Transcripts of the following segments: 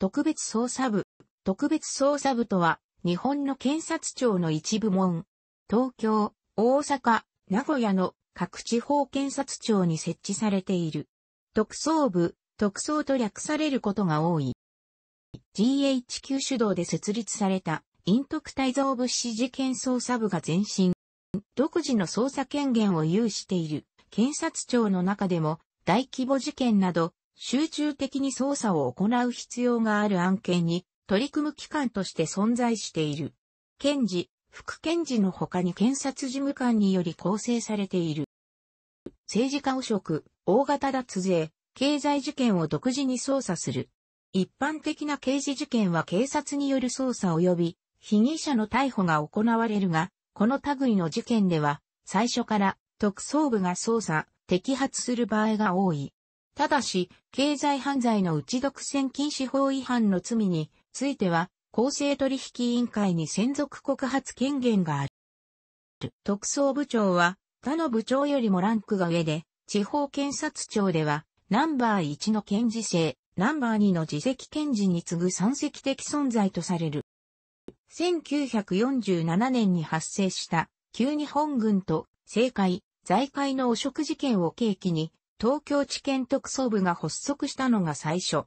特別捜査部。特別捜査部とは、日本の検察庁の一部門。東京、大阪、名古屋の各地方検察庁に設置されている。特捜部、特捜と略されることが多い。GHQ 主導で設立された、陰徳大造物資事件捜査部が前身。独自の捜査権限を有している検察庁の中でも、大規模事件など、集中的に捜査を行う必要がある案件に取り組む機関として存在している。検事、副検事の他に検察事務官により構成されている。政治家汚職、大型脱税、経済事件を独自に捜査する。一般的な刑事事件は警察による捜査及び被疑者の逮捕が行われるが、この類の事件では最初から特捜部が捜査、摘発する場合が多い。ただし、経済犯罪のうち独占禁止法違反の罪については、公正取引委員会に専属告発権限がある。特捜部長は、他の部長よりもランクが上で、地方検察庁では、ナンバー1の検事制、ナンバー2の自責検事に次ぐ三責的存在とされる。1947年に発生した、旧日本軍と政界、財界の汚職事件を契機に、東京地検特捜部が発足したのが最初。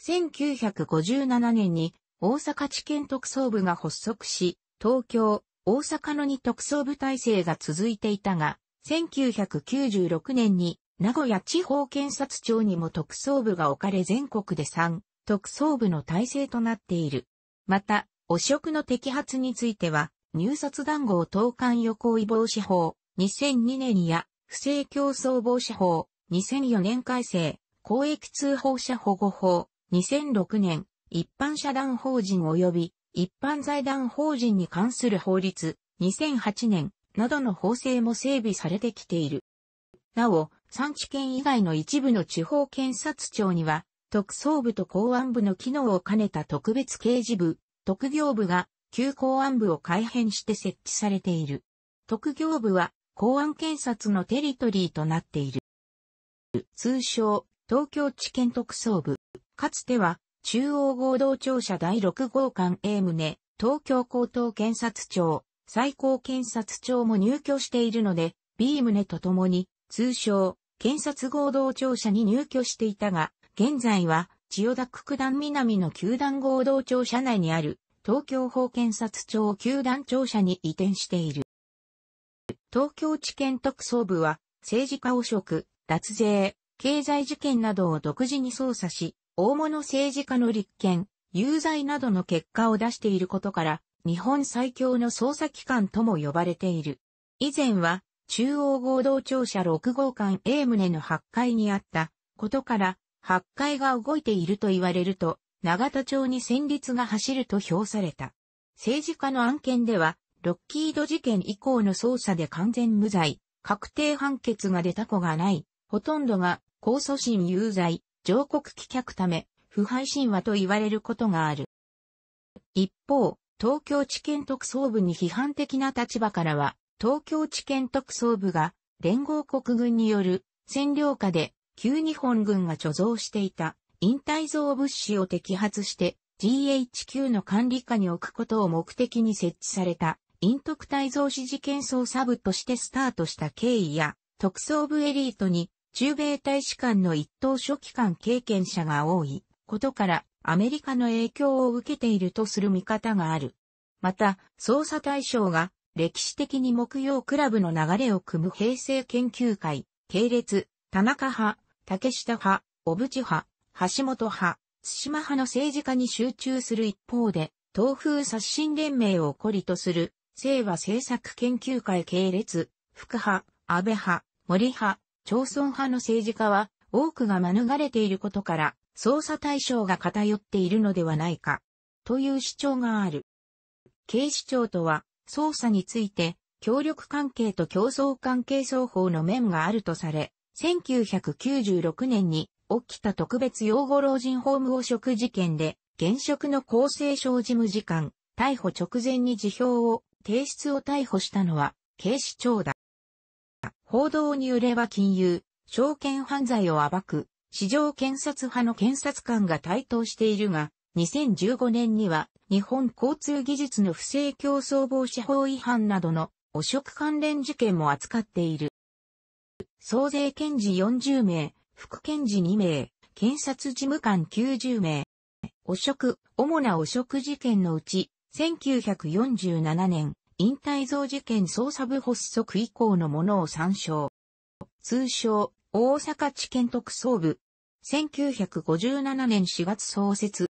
1957年に大阪地検特捜部が発足し、東京、大阪の2特捜部体制が続いていたが、1996年に名古屋地方検察庁にも特捜部が置かれ全国で3特捜部の体制となっている。また、汚職の摘発については、入札談合投函予行違防止法、2002年や不正競争防止法、2004年改正、公益通報者保護法、2006年、一般社団法人及び一般財団法人に関する法律、2008年などの法制も整備されてきている。なお、産地圏以外の一部の地方検察庁には、特捜部と公安部の機能を兼ねた特別刑事部、特業部が旧公安部を改編して設置されている。特業部は公安検察のテリトリーとなっている。通称、東京地検特捜部。かつては、中央合同庁舎第6号館 A 棟、東京高等検察庁、最高検察庁も入居しているので、B 棟とともに、通称、検察合同庁舎に入居していたが、現在は、千代田区九段南の球団合同庁舎内にある、東京法検察庁球団庁舎に移転している。東京地検特捜部は、政治家汚職、脱税、経済事件などを独自に捜査し、大物政治家の立件、有罪などの結果を出していることから、日本最強の捜査機関とも呼ばれている。以前は、中央合同庁舎6号館 A 棟の発階にあったことから、発階が動いていると言われると、長田町に戦慄が走ると評された。政治家の案件では、ロッキード事件以降の捜査で完全無罪、確定判決が出た子がない、ほとんどが、控訴審有罪、上告棄却ため、腐敗神話と言われることがある。一方、東京地検特捜部に批判的な立場からは、東京地検特捜部が、連合国軍による占領下で旧日本軍が貯蔵していた引退蔵物資を摘発して GHQ の管理下に置くことを目的に設置された陰徳体蔵資事件捜査部としてスタートした経緯や特捜部エリートに中米大使館の一等書記官経験者が多いことからアメリカの影響を受けているとする見方がある。また、捜査対象が歴史的に木曜クラブの流れを組む平成研究会、系列、田中派、竹下派、小渕派、橋本派、津島派の政治家に集中する一方で、東風刷新連盟を誇りとする、清和政策研究会系列、福派、安倍派、森派、町村派の政治家は多くが免れていることから、捜査対象が偏っているのではないか、という主張がある。警視庁とは、捜査について、協力関係と競争関係双方の面があるとされ、1996年に起きた特別養護老人ホーム汚職事件で、現職の厚生省事務次官、逮捕直前に辞表を提出を逮捕したのは、警視庁だ。報道に揺れは金融、証券犯罪を暴く、市場検察派の検察官が台頭しているが、2015年には日本交通技術の不正競争防止法違反などの汚職関連事件も扱っている。総勢検事40名、副検事2名、検察事務官90名。汚職、主な汚職事件のうち、1947年、引退増事件捜査部発足以降のものを参照。通称、大阪地検特捜部。1957年4月創設。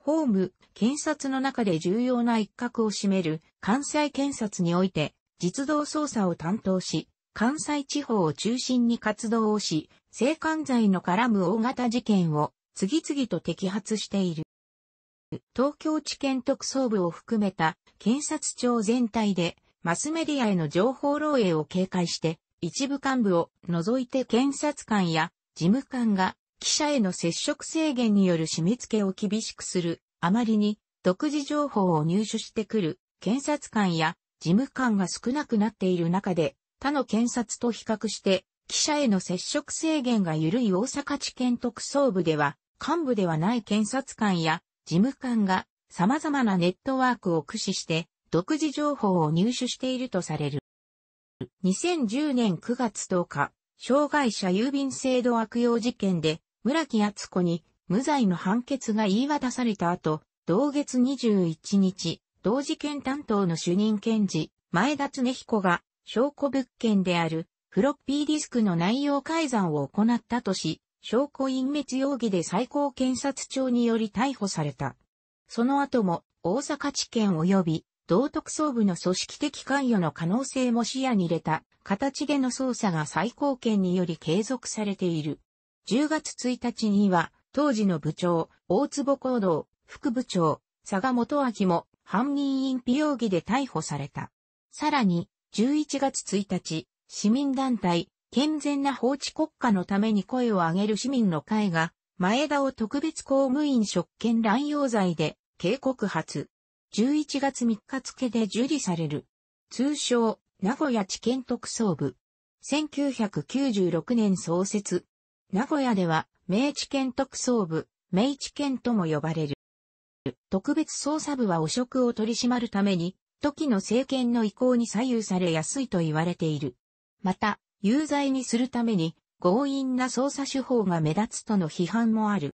法務、検察の中で重要な一角を占める関西検察において、実動捜査を担当し、関西地方を中心に活動をし、性犯罪の絡む大型事件を次々と摘発している。東京地検特捜部を含めた検察庁全体でマスメディアへの情報漏洩を警戒して一部幹部を除いて検察官や事務官が記者への接触制限による締め付けを厳しくするあまりに独自情報を入手してくる検察官や事務官が少なくなっている中で他の検察と比較して記者への接触制限が緩い大阪地検特捜部では幹部ではない検察官や事務官が様々なネットワークを駆使して独自情報を入手しているとされる。2010年9月10日、障害者郵便制度悪用事件で村木厚子に無罪の判決が言い渡された後、同月21日、同事件担当の主任検事、前田恒彦が証拠物件であるフロッピーディスクの内容改ざんを行ったとし、証拠隠滅容疑で最高検察庁により逮捕された。その後も大阪地検及び道徳総部の組織的関与の可能性も視野に入れた形での捜査が最高検により継続されている。10月1日には当時の部長、大坪行動、副部長、佐賀元明も犯人隠避容疑で逮捕された。さらに、11月1日、市民団体、健全な法治国家のために声を上げる市民の会が、前田を特別公務員職権乱用罪で、警告発。11月3日付で受理される。通称、名古屋地検特捜部。1996年創設。名古屋では、明治県特捜部、明治県とも呼ばれる。特別捜査部は汚職を取り締まるために、時の政権の意向に左右されやすいと言われている。また、有罪にするために強引な捜査手法が目立つとの批判もある。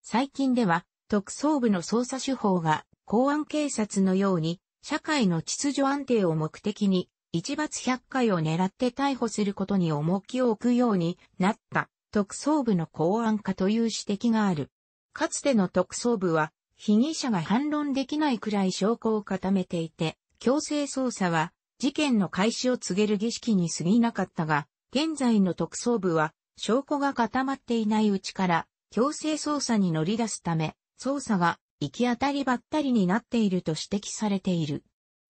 最近では特捜部の捜査手法が公安警察のように社会の秩序安定を目的に一罰百回を狙って逮捕することに重きを置くようになった特捜部の公安化という指摘がある。かつての特捜部は被疑者が反論できないくらい証拠を固めていて強制捜査は事件の開始を告げる儀式に過ぎなかったが、現在の特捜部は、証拠が固まっていないうちから、強制捜査に乗り出すため、捜査が行き当たりばったりになっていると指摘されている。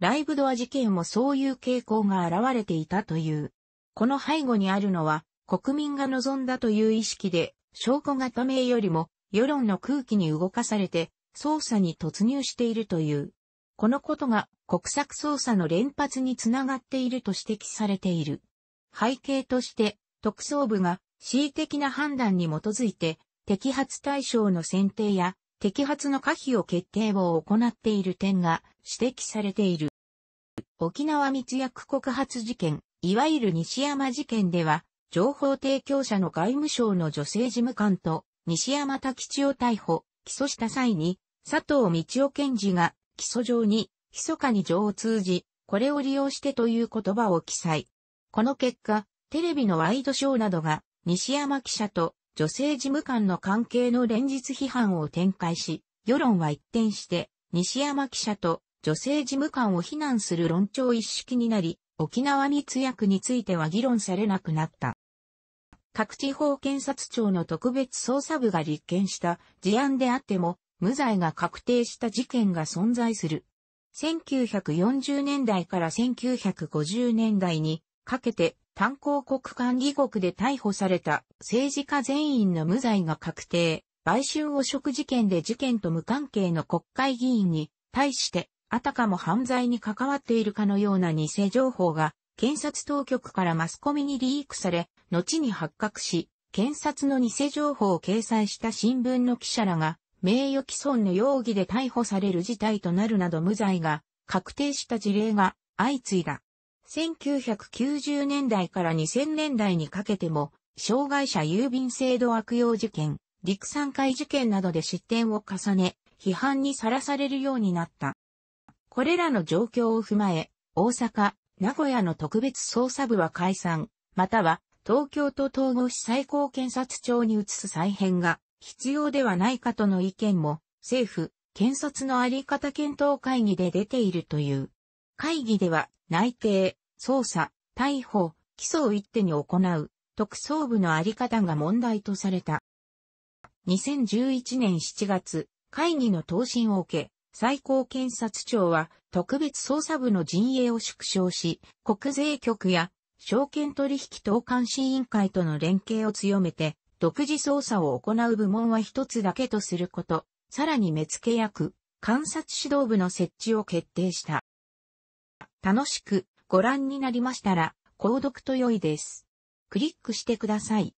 ライブドア事件もそういう傾向が現れていたという。この背後にあるのは、国民が望んだという意識で、証拠が透明よりも、世論の空気に動かされて、捜査に突入しているという。このことが国策捜査の連発につながっていると指摘されている。背景として、特捜部が恣意的な判断に基づいて、摘発対象の選定や、摘発の可否を決定を行っている点が指摘されている。沖縄密約告発事件、いわゆる西山事件では、情報提供者の外務省の女性事務官と西山多吉を逮捕、起訴した際に、佐藤道夫検事が基礎上に、密かに情を通じ、これを利用してという言葉を記載。この結果、テレビのワイドショーなどが、西山記者と女性事務官の関係の連日批判を展開し、世論は一転して、西山記者と女性事務官を非難する論調一式になり、沖縄密約については議論されなくなった。各地方検察庁の特別捜査部が立件した事案であっても、無罪が確定した事件が存在する。1940年代から1950年代にかけて炭鉱国管理国で逮捕された政治家全員の無罪が確定、売春汚職事件で事件と無関係の国会議員に対してあたかも犯罪に関わっているかのような偽情報が検察当局からマスコミにリークされ、後に発覚し、検察の偽情報を掲載した新聞の記者らが名誉毀損の容疑で逮捕される事態となるなど無罪が確定した事例が相次いだ。1990年代から2000年代にかけても、障害者郵便制度悪用事件、陸産会事件などで失点を重ね、批判にさらされるようになった。これらの状況を踏まえ、大阪、名古屋の特別捜査部は解散、または東京都統合市最高検察庁に移す再編が必要ではないかとの意見も、政府、検察のあり方検討会議で出ているという。会議では、内定、捜査、逮捕、起訴を一手に行う、特捜部のあり方が問題とされた。2011年7月、会議の答申を受け、最高検察庁は特別捜査部の陣営を縮小し、国税局や証券取引等監視委員会との連携を強めて、独自捜査を行う部門は一つだけとすること、さらに目付役、観察指導部の設置を決定した。楽しくご覧になりましたら、購読と良いです。クリックしてください。